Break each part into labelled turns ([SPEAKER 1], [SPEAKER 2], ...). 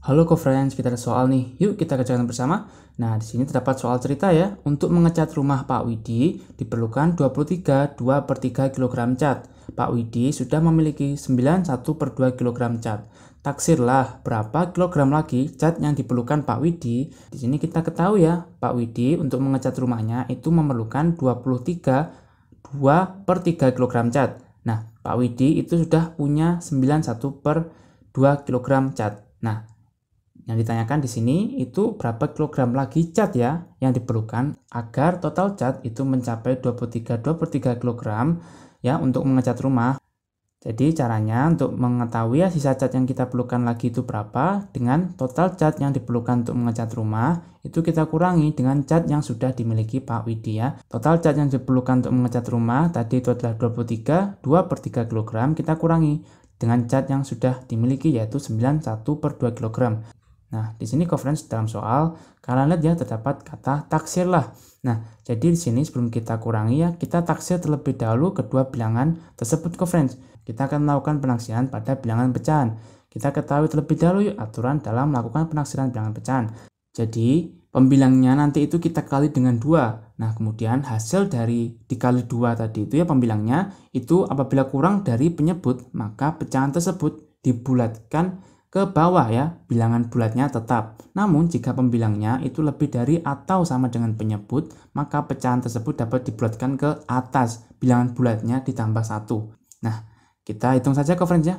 [SPEAKER 1] Halo co-friends, kita ada soal nih. Yuk kita kerjakan bersama. Nah, di sini terdapat soal cerita ya. Untuk mengecat rumah Pak Widi diperlukan 23 2 per 3 kg cat. Pak Widi sudah memiliki 91 per 2 kg cat. Taksirlah berapa kilogram lagi cat yang diperlukan Pak Widi. Di sini kita ketahui ya, Pak Widi untuk mengecat rumahnya itu memerlukan 23 2 per 3 kg cat. Nah, Pak Widi itu sudah punya 91 per 2 kg cat. Nah, yang ditanyakan di sini itu berapa kilogram lagi cat ya yang diperlukan agar total cat itu mencapai 23-23 kilogram ya untuk mengecat rumah. Jadi caranya untuk mengetahui ya sisa cat yang kita perlukan lagi itu berapa dengan total cat yang diperlukan untuk mengecat rumah itu kita kurangi dengan cat yang sudah dimiliki Pak Widi ya. Total cat yang diperlukan untuk mengecat rumah tadi itu adalah 23, 2 per 3 kg kita kurangi dengan cat yang sudah dimiliki yaitu 91 per 2 kg. Nah, di sini conference dalam soal, kalian lihat ya terdapat kata taksir lah Nah, jadi di sini sebelum kita kurangi ya, kita taksir terlebih dahulu kedua bilangan tersebut conference. Kita akan melakukan penaksiran pada bilangan pecahan. Kita ketahui terlebih dahulu yuk, aturan dalam melakukan penaksiran bilangan pecahan. Jadi, pembilangnya nanti itu kita kali dengan dua. Nah, kemudian hasil dari dikali dua tadi itu ya pembilangnya itu apabila kurang dari penyebut, maka pecahan tersebut dibulatkan ke bawah ya, bilangan bulatnya tetap. Namun jika pembilangnya itu lebih dari atau sama dengan penyebut, maka pecahan tersebut dapat dibulatkan ke atas. Bilangan bulatnya ditambah 1. Nah, kita hitung saja coverage ya.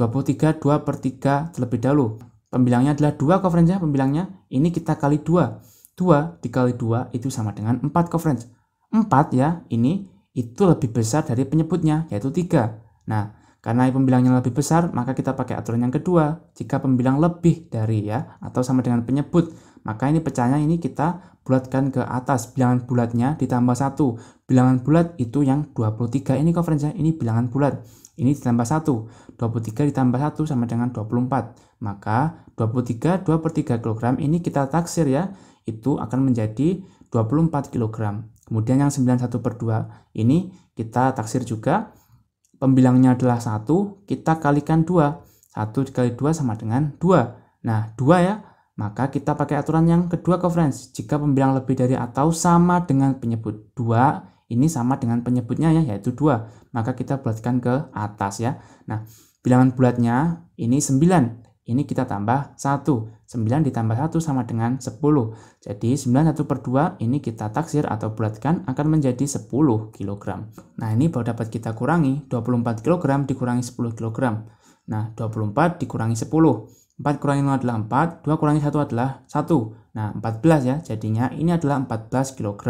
[SPEAKER 1] 23, 2 per 3 terlebih dahulu. Pembilangnya adalah 2 coverage ya, pembilangnya. Ini kita kali 2. 2 dikali 2 itu sama dengan 4 coverage. 4 ya, ini itu lebih besar dari penyebutnya, yaitu 3. Nah, karena pembilangnya lebih besar, maka kita pakai aturan yang kedua. Jika pembilang lebih dari ya, atau sama dengan penyebut, maka ini pecahnya ini kita bulatkan ke atas. Bilangan bulatnya ditambah satu. Bilangan bulat itu yang 23. Ini konferensinya, ini bilangan bulat. Ini ditambah satu. 23 ditambah satu sama dengan 24. Maka 23, 2 per 3 kg ini kita taksir ya. Itu akan menjadi 24 kg. Kemudian yang 91 per 2 ini kita taksir juga pembilangnya adalah satu, kita kalikan dua, satu dikali dua sama dengan dua. Nah, dua ya, maka kita pakai aturan yang kedua ke friends. Jika pembilang lebih dari atau sama dengan penyebut dua, ini sama dengan penyebutnya ya, yaitu dua. Maka kita bulatkan ke atas ya. Nah, bilangan bulatnya ini sembilan, Ini kita tambah satu. 9 ditambah 1 sama dengan 10. Jadi 91 per 2 ini kita taksir atau bulatkan akan menjadi 10 kg. Nah ini baru dapat kita kurangi 24 kg dikurangi 10 kg. Nah 24 dikurangi 10. 4 kurangi 0 adalah 4, 2 kurangi 1 adalah 1. Nah 14 ya, jadinya ini adalah 14 kg.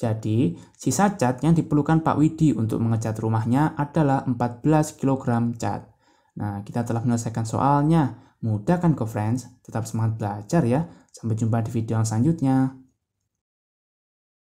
[SPEAKER 1] Jadi sisa cat yang diperlukan Pak Widi untuk mengecat rumahnya adalah 14 kg cat. Nah kita telah menyelesaikan soalnya. Mudah kan kok friends? Tetap semangat belajar ya. Sampai jumpa di video yang selanjutnya.